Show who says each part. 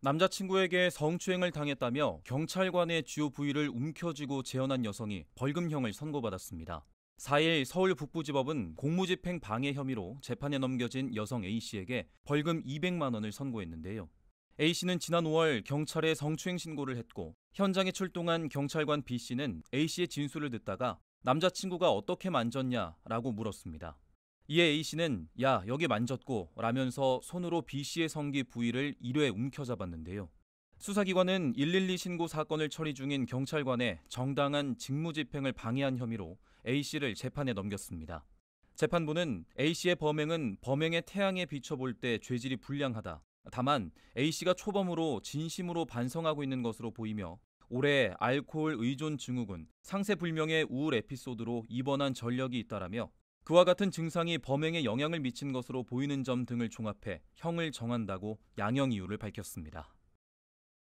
Speaker 1: 남자친구에게 성추행을 당했다며 경찰관의 주요 부위를 움켜쥐고 재현한 여성이 벌금형을 선고받았습니다. 4일 서울 북부지법은 공무집행 방해 혐의로 재판에 넘겨진 여성 A씨에게 벌금 200만 원을 선고했는데요. A씨는 지난 5월 경찰에 성추행 신고를 했고 현장에 출동한 경찰관 B씨는 A씨의 진술을 듣다가 남자친구가 어떻게 만졌냐라고 물었습니다. 이에 A씨는 야 여기 만졌고 라면서 손으로 B씨의 성기 부위를 1회 움켜잡았는데요. 수사기관은 112 신고 사건을 처리 중인 경찰관의 정당한 직무집행을 방해한 혐의로 A씨를 재판에 넘겼습니다. 재판부는 A씨의 범행은 범행의 태양에 비춰볼 때 죄질이 불량하다. 다만 A씨가 초범으로 진심으로 반성하고 있는 것으로 보이며 올해 알코올 의존 증후군, 상세불명의 우울 에피소드로 입원한 전력이 있다라며 그와 같은 증상이 범행에 영향을 미친 것으로 보이는 점 등을 종합해 형을 정한다고 양형 이유를 밝혔습니다.